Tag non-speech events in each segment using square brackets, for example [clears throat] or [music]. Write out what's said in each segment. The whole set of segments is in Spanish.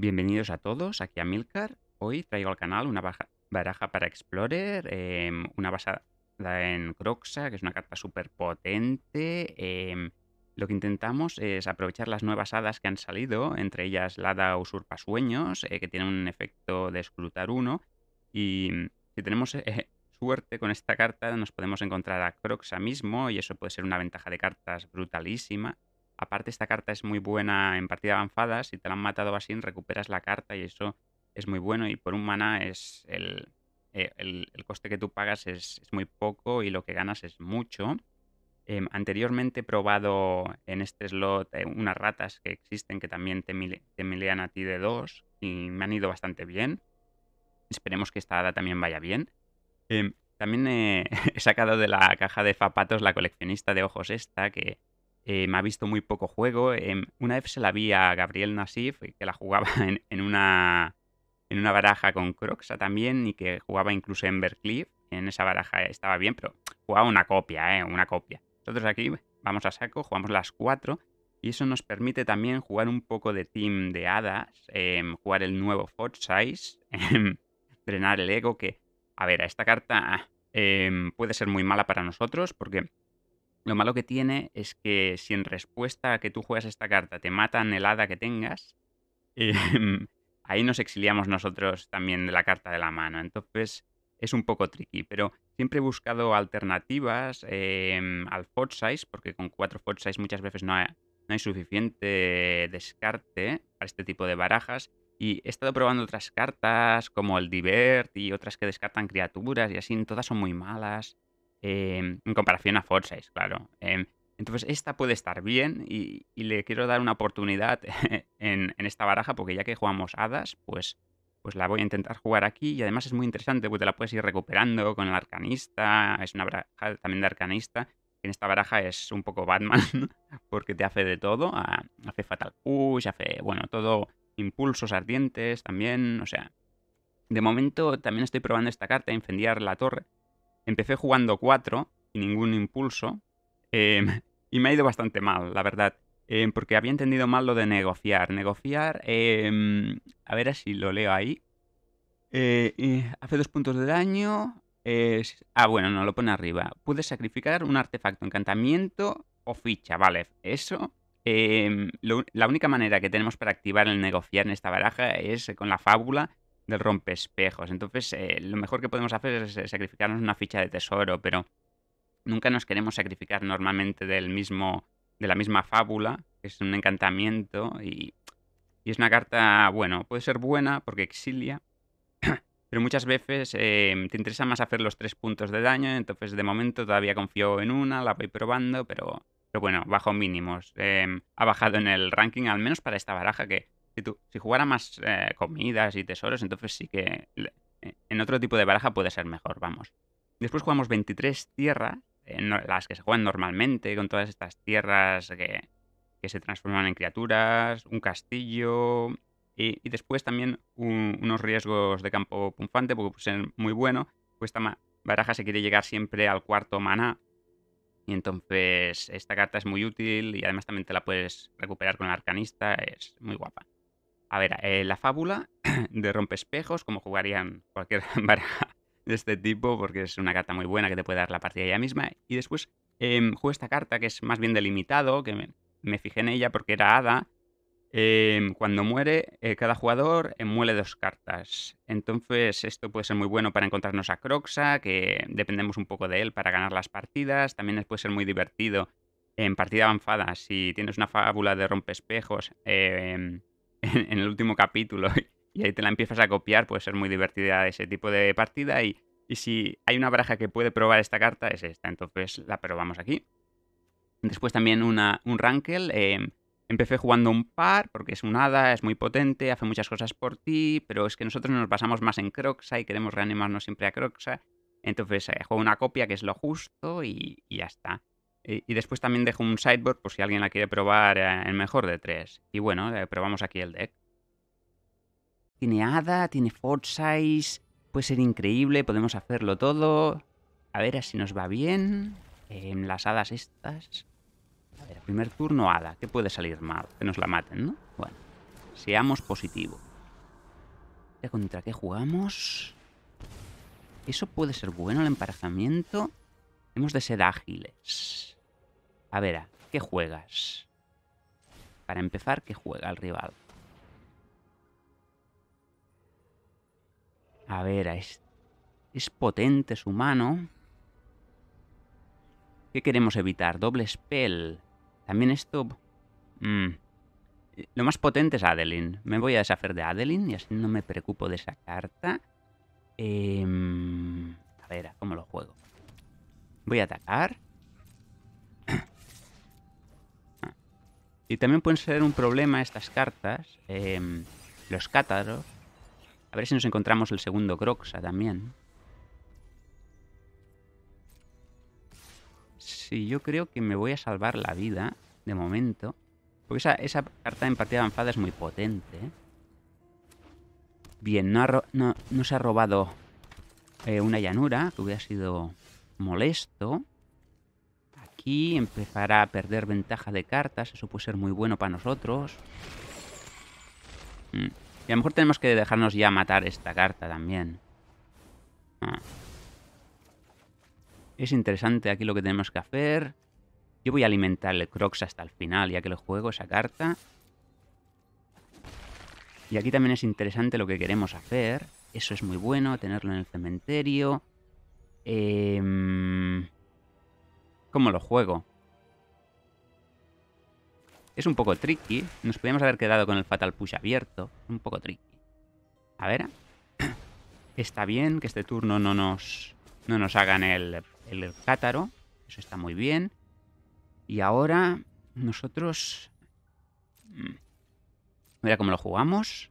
Bienvenidos a todos, aquí a Milcar. Hoy traigo al canal una baraja para Explorer, em, una basada en Croxa, que es una carta súper potente. Em, lo que intentamos es aprovechar las nuevas hadas que han salido, entre ellas la hada Usurpa Sueños, eh, que tiene un efecto de escrutar uno. Y mm, si tenemos eh, [laughs] suerte con esta carta, nos podemos encontrar a Croxa mismo, y eso puede ser una ventaja de cartas brutalísima. Aparte, esta carta es muy buena en partida avanzada. Si te la han matado así, recuperas la carta y eso es muy bueno. Y por un mana es el, eh, el, coste que tú pagas es, muy poco y lo que ganas es mucho. Em, anteriormente he probado en este slot eh, unas ratas que existen que también te, milean a ti de dos y me han ido bastante bien. Esperemos que esta hada también vaya bien. Em, también [laughs] he sacado de la caja de zapatos la coleccionista de ojos esta, que eh, me ha visto muy poco juego. Em, una vez se la vi a Gabriel Nasif, eh, que la jugaba [laughs] en, una, en una baraja con Croxa también y que jugaba incluso en Berkeley. En esa baraja estaba bien, pero jugaba una copia, ¿eh? Una copia. Nosotros aquí vamos a saco, jugamos las cuatro y eso nos permite también jugar un poco de team de hadas, em, jugar el nuevo Size [laughs] em, drenar el ego, que, a ver, esta carta ah, puede ser muy mala para nosotros porque lo malo que tiene es que si en respuesta a que tú juegas esta carta te matan el hada que tengas, eh, [laughs] ahí nos exiliamos nosotros también de la carta de la mano. Entonces es un poco tricky, pero siempre he buscado alternativas em, al Fortsize, size, porque con cuatro Fortsize size muchas veces no hay, no hay suficiente descarte para este tipo de barajas. Y he estado probando otras cartas como el Divert y otras que descartan criaturas y así, todas son muy malas. Em, en comparación a Forza, es claro. Em, entonces, esta puede estar bien y, le quiero dar una oportunidad [laughs] en, esta baraja, porque ya que jugamos hadas, pues, pues la voy a intentar jugar aquí y además es muy interesante porque te la puedes ir recuperando con el arcanista, es una baraja también de arcanista. En esta baraja es un poco Batman, [laughs] porque te hace de todo, hace Fatal Push, hace, bueno, todo, impulsos ardientes también, o sea. De momento también estoy probando esta carta, incendiar la torre, Empecé jugando 4, sin ningún impulso, em, [laughs] y me ha ido bastante mal, la verdad. Em, porque había entendido mal lo de negociar. Negociar, em, a ver si lo leo ahí. Eh, hace dos puntos de daño. ah, bueno, no, lo pone arriba. Puedes sacrificar un artefacto, encantamiento o ficha. Vale, eso. la única manera que tenemos para activar el negociar en esta baraja es con la fábula del espejos Entonces, eh, lo mejor que podemos hacer es eh, sacrificarnos una ficha de tesoro, pero nunca nos queremos sacrificar normalmente del mismo, de la misma fábula, es un encantamiento y, y es una carta, bueno, puede ser buena porque exilia, [clears throat] pero muchas veces eh, te interesa más hacer los tres puntos de daño, entonces de momento todavía confío en una, la voy probando, pero, pero bueno, bajo mínimos. Em, ha bajado en el ranking, al menos para esta baraja que si, jugara más eh, comidas y tesoros, entonces sí que eh, en otro tipo de baraja puede ser mejor, vamos. Después jugamos 23 tierras, eh, las que se juegan normalmente, con todas estas tierras que, se transforman en criaturas, un castillo, y, después también unos riesgos de campo punfante, porque pues ser muy bueno, pues esta baraja se quiere llegar siempre al cuarto maná, y entonces esta carta es muy útil y además también te la puedes recuperar con el arcanista, es muy guapa. A ver, eh, la fábula [clears throat] de espejos como jugarían cualquier [laughs] baraja de este tipo, porque es una carta muy buena que te puede dar la partida ella misma. Y después eh, esta carta que es más bien delimitado, que me, fijé en ella porque era hada. Em, cuando muere, eh, cada jugador muele dos cartas. Entonces, esto puede ser muy bueno para encontrarnos a Croxa, que dependemos un poco de él para ganar las partidas. También puede ser muy divertido en partida avanzada. Si tienes una fábula de rompespejos, em, en, el último capítulo [laughs] y ahí te la empiezas a copiar, puede ser muy divertida ese tipo de partida y, si hay una baraja que puede probar esta carta es esta, entonces la probamos aquí. Después también una, un Rankle, em, empecé jugando un par porque es un hada, es muy potente, hace muchas cosas por ti, pero es que nosotros nos basamos más en Croxa y queremos reanimarnos siempre a Croxa, entonces eh, juego una copia que es lo justo y, y ya está. Y, después también dejo un sideboard por si alguien la quiere probar en eh, mejor de tres. Y bueno, eh, probamos aquí el deck. Tiene Hada, tiene Size puede ser increíble, podemos hacerlo todo. A ver si nos va bien. En em, las hadas estas. A ver, primer turno Hada, ¿qué puede salir mal? Que nos la maten, ¿no? Bueno, seamos positivos. ¿Contra qué jugamos? Eso puede ser bueno, el emparejamiento. Hemos de ser ágiles. A ver, ¿qué juegas? Para empezar, ¿qué juega el rival? A ver, es, es potente su mano. ¿Qué queremos evitar? Doble spell. También esto... Mm, lo más potente es Adeline. Me voy a deshacer de Adeline y así no me preocupo de esa carta. Em, a ver, ¿cómo lo juego? Voy a atacar. Y también pueden ser un problema estas cartas, em, los cátaros. A ver si nos encontramos el segundo Croxa también. Sí, yo creo que me voy a salvar la vida, de momento. Porque esa, carta en partida avanzada es muy potente. ¿eh? Bien, no, se ha robado eh, una llanura, que hubiera sido molesto aquí, empezará a perder ventaja de cartas, eso puede ser muy bueno para nosotros. Mm. Y a lo mejor tenemos que dejarnos ya matar esta carta también. Ah. Es interesante aquí lo que tenemos que hacer. Yo voy a alimentar el Crocs hasta el final, ya que le juego esa carta. Y aquí también es interesante lo que queremos hacer. Eso es muy bueno, tenerlo en el cementerio. Eh cómo lo juego. Es un poco tricky. Nos podríamos haber quedado con el Fatal Push abierto. Un poco tricky. A ver. [clears throat] Está bien que este turno no nos, no nos hagan el, el cátaro. Eso está muy bien. Y ahora nosotros... Mm, mira cómo lo jugamos.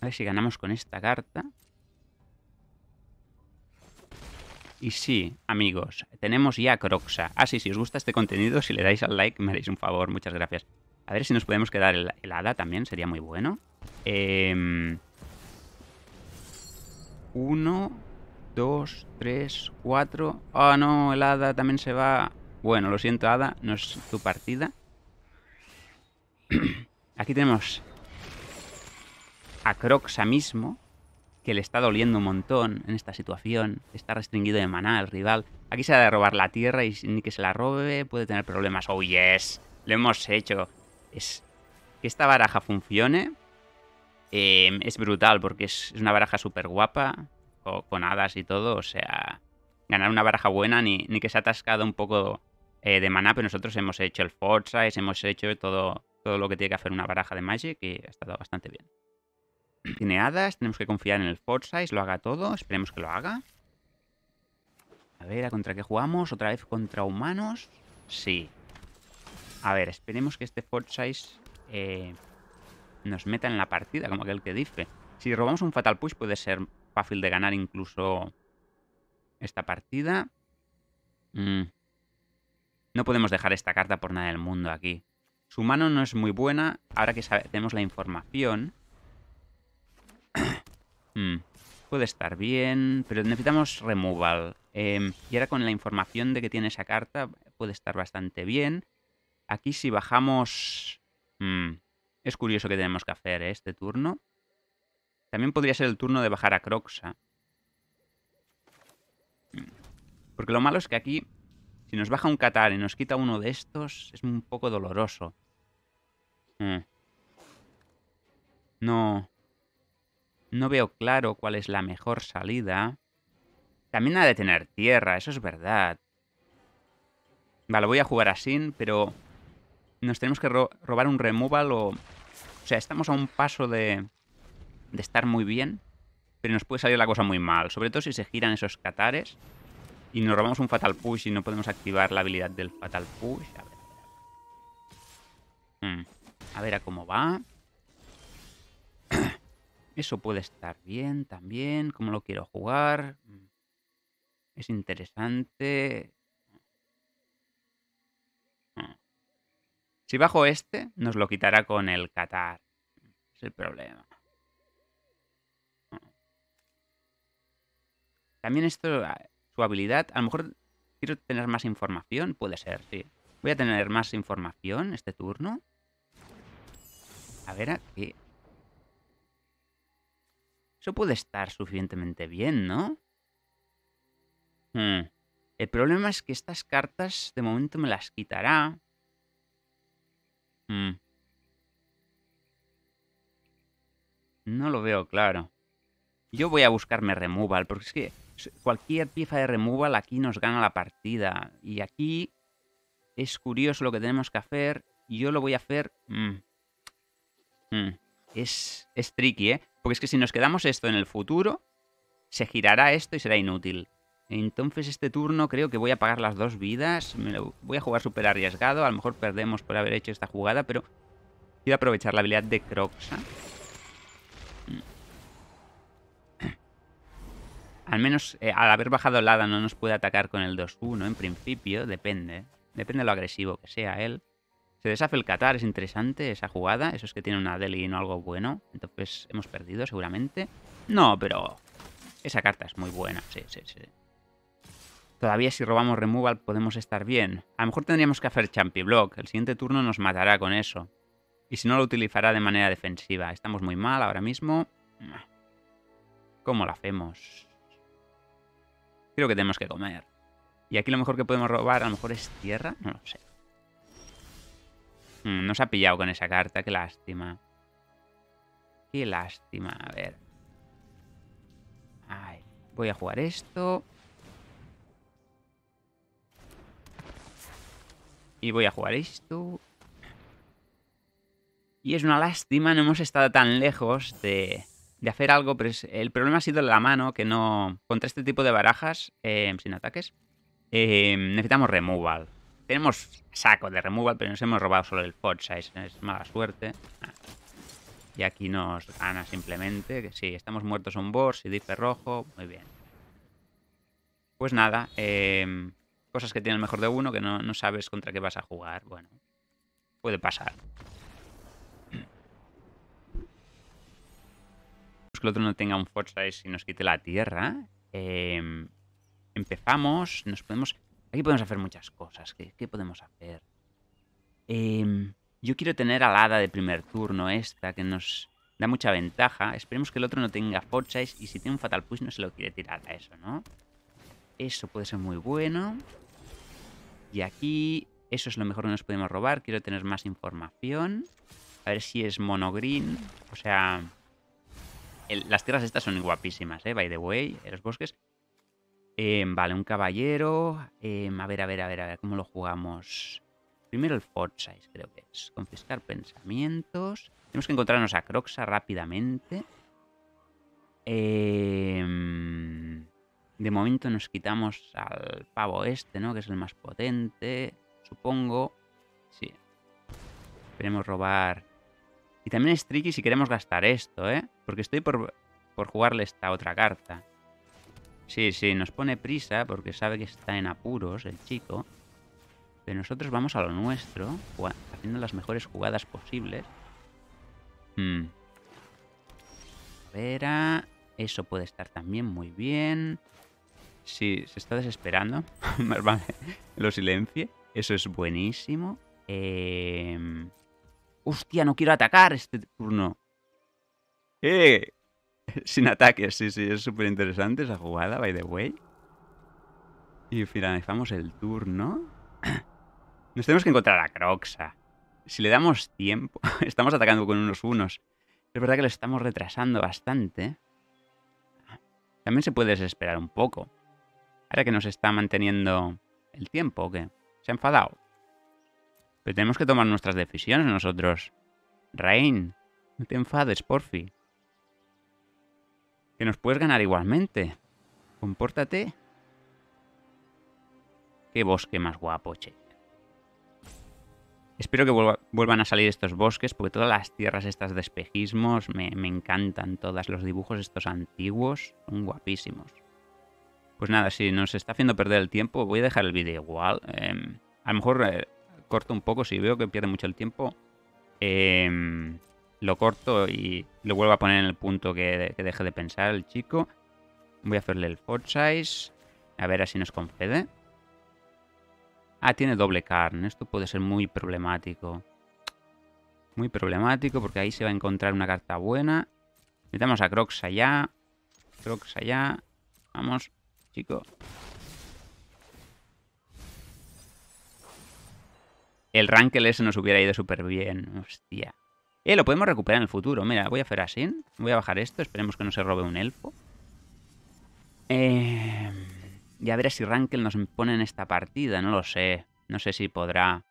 A ver si ganamos con esta carta. Y sí, amigos, tenemos ya Croxa. Ah, sí, si os gusta este contenido, si le dais al like, me haréis un favor, muchas gracias. A ver si nos podemos quedar el, hada también, sería muy bueno. Em, uno, dos, tres, cuatro... ¡Ah, no! El hada también se va... Bueno, lo siento, hada, no es tu partida. [clears throat] Aquí tenemos a Croxa mismo le está doliendo un montón en esta situación, está restringido de maná el rival, aquí se ha de robar la tierra y ni que se la robe puede tener problemas. ¡Oh, yes! Lo hemos hecho. Es que esta baraja funcione em, es brutal porque es, una baraja súper guapa, con hadas y todo, o sea, ganar una baraja buena ni, que se ha atascado un poco eh, de maná, pero nosotros hemos hecho el Forza, hemos hecho todo, todo lo que tiene que hacer una baraja de Magic y ha estado bastante bien. Tiene hadas, tenemos que confiar en el Fortsize. lo haga todo, esperemos que lo haga. A ver, ¿a contra qué jugamos? ¿Otra vez contra humanos? Sí. A ver, esperemos que este Fortsize... Eh, nos meta en la partida, como aquel que dice. Si robamos un Fatal Push puede ser fácil de ganar incluso esta partida. Mm. No podemos dejar esta carta por nada del mundo aquí. Su mano no es muy buena, ahora que tenemos la información. Mm. Puede estar bien, pero necesitamos removal. Em, y ahora con la información de que tiene esa carta puede estar bastante bien. Aquí si bajamos... Mm, es curioso que tenemos que hacer ¿eh? este turno. También podría ser el turno de bajar a Croxa. Mm. Porque lo malo es que aquí, si nos baja un Qatar y nos quita uno de estos, es un poco doloroso. No. No veo claro cuál es la mejor salida. También ha de tener tierra, eso es verdad. Vale, voy a jugar así, pero... Nos tenemos que robar un removal o... O sea, estamos a un paso de... estar muy bien. Pero nos puede salir la cosa muy mal. Sobre todo si se giran esos catares. Y nos robamos un Fatal Push y no podemos activar la habilidad del Fatal Push. A ver. A ver, a, ver hmm, a cómo va. Eso puede estar bien también, Cómo lo quiero jugar. Mm, es interesante. Mm. Si bajo este, nos lo quitará con el Qatar. Es el problema. Mm. También esto, ah, su habilidad, a lo mejor quiero tener más información, puede ser, sí. Voy a tener más información este turno. A ver, aquí... Eso puede estar suficientemente bien, ¿no? Hmm. El problema es que estas cartas de momento me las quitará. Hmm. No lo veo claro. Yo voy a buscarme removal, porque es que cualquier pieza de removal aquí nos gana la partida. Y aquí es curioso lo que tenemos que hacer. yo lo voy a hacer... Mm, mm, es, es tricky, ¿eh? Porque es que si nos quedamos esto en el futuro, se girará esto y será inútil. Entonces este turno creo que voy a pagar las dos vidas. Me voy a jugar súper arriesgado. A lo mejor perdemos por haber hecho esta jugada, pero... Quiero aprovechar la habilidad de Croxa. Al menos eh, al haber bajado Lada no nos puede atacar con el 2-1 en principio. Depende. Depende de lo agresivo que sea él. Se deshace el Qatar, es interesante esa jugada. Eso es que tiene una y no algo bueno. Entonces hemos perdido seguramente. No, pero esa carta es muy buena. Sí, sí, sí. Todavía si robamos removal podemos estar bien. A lo mejor tendríamos que hacer Champi Block. El siguiente turno nos matará con eso. Y si no, lo utilizará de manera defensiva. Estamos muy mal ahora mismo. ¿Cómo la hacemos? Creo que tenemos que comer. Y aquí lo mejor que podemos robar a lo mejor es tierra. No lo sé. Mm, no se ha pillado con esa carta, qué lástima. Qué lástima, a ver. voy a jugar esto. Y voy a jugar esto. Y es una lástima, no hemos estado tan lejos de, hacer algo, pero el problema ha sido la mano, que no... Contra este tipo de barajas, eh, sin ataques, eh, necesitamos removal. Tenemos saco de removal, pero nos hemos robado solo el pot size. Es mala suerte. Y aquí nos gana simplemente. Sí, estamos muertos un boss y dice rojo. Muy bien. Pues nada, em, cosas que tiene el mejor de uno que no, sabes contra qué vas a jugar. Bueno, puede pasar. Pues que el otro no tenga un size y nos quite la tierra. Em, empezamos, nos podemos... Aquí podemos hacer muchas cosas. ¿Qué, podemos hacer? Em, yo quiero tener a hada de primer turno esta, que nos da mucha ventaja. Esperemos que el otro no tenga forchas y si tiene un Fatal Push no se lo quiere tirar a eso, ¿no? Eso puede ser muy bueno. Y aquí, eso es lo mejor que nos podemos robar. Quiero tener más información. A ver si es monogreen. O sea, las tierras estas son guapísimas, ¿eh? By the way, los bosques. Em, vale, un caballero. Em, a ver, a ver, a ver, a ver, ¿cómo lo jugamos? Primero el fort creo que es. Confiscar pensamientos. Tenemos que encontrarnos a Croxa rápidamente. Em, de momento nos quitamos al pavo este, ¿no? Que es el más potente, supongo. Sí. Queremos robar... Y también es tricky si queremos gastar esto, ¿eh? Porque estoy por jugarle esta otra carta. Sí, sí, nos pone prisa porque sabe que está en apuros el chico. Pero nosotros vamos a lo nuestro, haciendo las mejores jugadas posibles. Hmm. ver... Ah, eso puede estar también muy bien. Sí, se está desesperando. [laughs] vale, lo silencie. Eso es buenísimo. Em, hostia, no quiero atacar este turno. ¡Eh! Sin ataques, sí, sí, es súper interesante esa jugada, by the way. Y finalizamos el turno. [clears throat] Nos tenemos que encontrar a Croxa. Si le damos tiempo, [laughs] estamos atacando con unos unos. Es verdad que lo estamos retrasando bastante. También se puede desesperar un poco. Ahora que nos está manteniendo el tiempo, que se ha enfadado. Pero tenemos que tomar nuestras decisiones nosotros. Rain, no te enfades, porfi que nos puedes ganar igualmente. Compórtate. Qué bosque más guapo, che. Espero que vuelvan a salir estos bosques, porque todas las tierras estas de espejismos me, encantan todas. Los dibujos estos antiguos son guapísimos. Pues nada, si nos está haciendo perder el tiempo, voy a dejar el vídeo igual. Em, a lo mejor eh, corto un poco si veo que pierde mucho el tiempo. Eh, lo corto y lo vuelvo a poner en el punto que, deje de pensar el chico. Voy a hacerle el Fortsize. size. A ver si nos concede. Ah, tiene doble carne. Esto puede ser muy problemático. Muy problemático porque ahí se va a encontrar una carta buena. metamos a Crocs allá. Crocs allá. Vamos, chico. El Rankle ese nos hubiera ido súper bien. Hostia. Eh, lo podemos recuperar en el futuro. Mira, voy a hacer así. Voy a bajar esto. Esperemos que no se robe un elfo. Eh, a ver si Rankel nos pone en esta partida. No lo sé. No sé si podrá.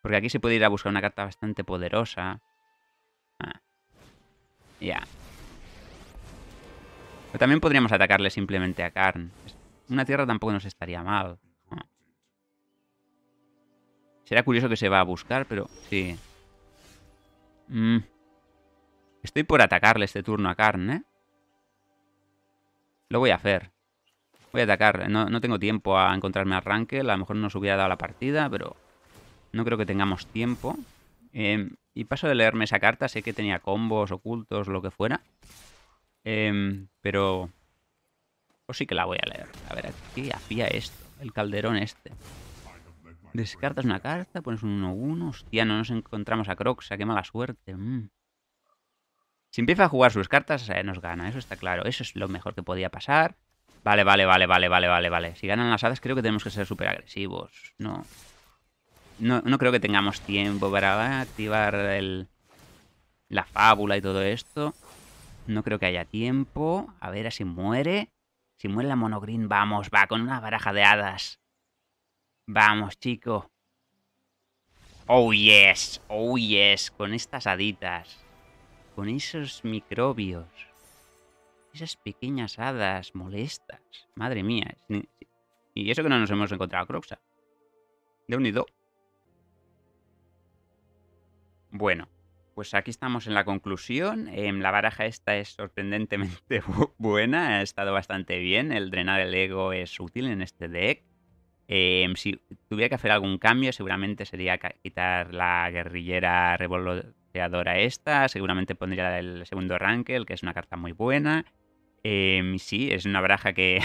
Porque aquí se puede ir a buscar una carta bastante poderosa. Ah. Ya. también podríamos atacarle simplemente a Karn. Una tierra tampoco nos estaría mal. Ah. Será curioso que se va a buscar, pero sí. Mm. Estoy por atacarle este turno a Karn, ¿eh? Lo voy a hacer. Voy a atacar. No, tengo tiempo a encontrarme arranque Rankel. A lo mejor no nos hubiera dado la partida, pero... No creo que tengamos tiempo. Em, y paso de leerme esa carta. Sé que tenía combos, ocultos, lo que fuera. Em, pero... Pues sí que la voy a leer. A ver, ¿qué hacía esto? El calderón este. Descartas una carta, pones un 1-1. Hostia, no nos encontramos a Croxa, qué mala suerte. Mm. Si empieza a jugar sus cartas, eh, nos gana, eso está claro. Eso es lo mejor que podía pasar. Vale, vale, vale, vale, vale, vale, vale. Si ganan las hadas, creo que tenemos que ser súper agresivos. No. no. creo que tengamos tiempo para activar la fábula y todo esto. No creo que haya tiempo. A ver, si muere. Si muere la monogreen, vamos, va, con una baraja de hadas. Vamos, chico. Oh, yes. Oh, yes. Con estas haditas. Con esos microbios. Esas pequeñas hadas molestas. Madre mía. Y eso que no nos hemos encontrado Croxa. De unido. Bueno, pues aquí estamos en la conclusión. Em, la baraja esta es sorprendentemente [laughs] buena, ha estado bastante bien. El drenar el ego es útil en este deck. Em, si tuviera que hacer algún cambio, seguramente sería quitar la guerrillera revoloteadora esta, seguramente pondría el segundo Rankel, que es una carta muy buena. Em, sí, es una baraja [laughs] que,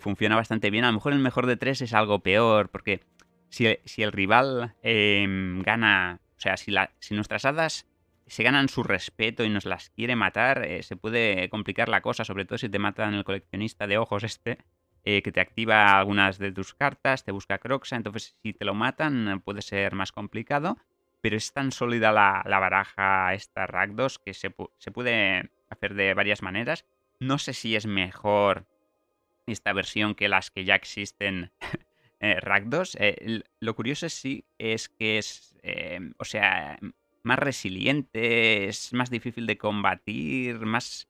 funciona bastante bien. A lo mejor el mejor de tres es algo peor, porque si, el rival em, gana, o sea, si, la, si nuestras hadas se ganan su respeto y nos las quiere matar, eh, se puede complicar la cosa, sobre todo si te matan el coleccionista de ojos este, eh, que te activa algunas de tus cartas, te busca Croxa, entonces si te lo matan eh, puede ser más complicado, pero es tan sólida la, baraja esta Ragdos que se, puede hacer de varias maneras. No sé si es mejor esta versión que las que ya existen [laughs] eh, Ragdos, lo curioso sí es que es, o sea, más resiliente, es más difícil de combatir, más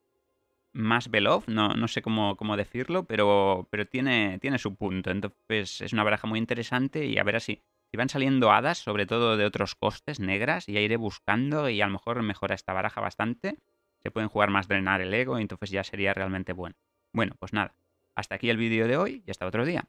más veloz, no, no sé cómo, cómo decirlo, pero, pero tiene, tiene su punto. Entonces es una baraja muy interesante y a ver así. Si van saliendo hadas, sobre todo de otros costes negras, ya iré buscando y a lo mejor mejora esta baraja bastante. Se pueden jugar más drenar el ego y entonces ya sería realmente bueno. Bueno, pues nada. Hasta aquí el vídeo de hoy y hasta otro día.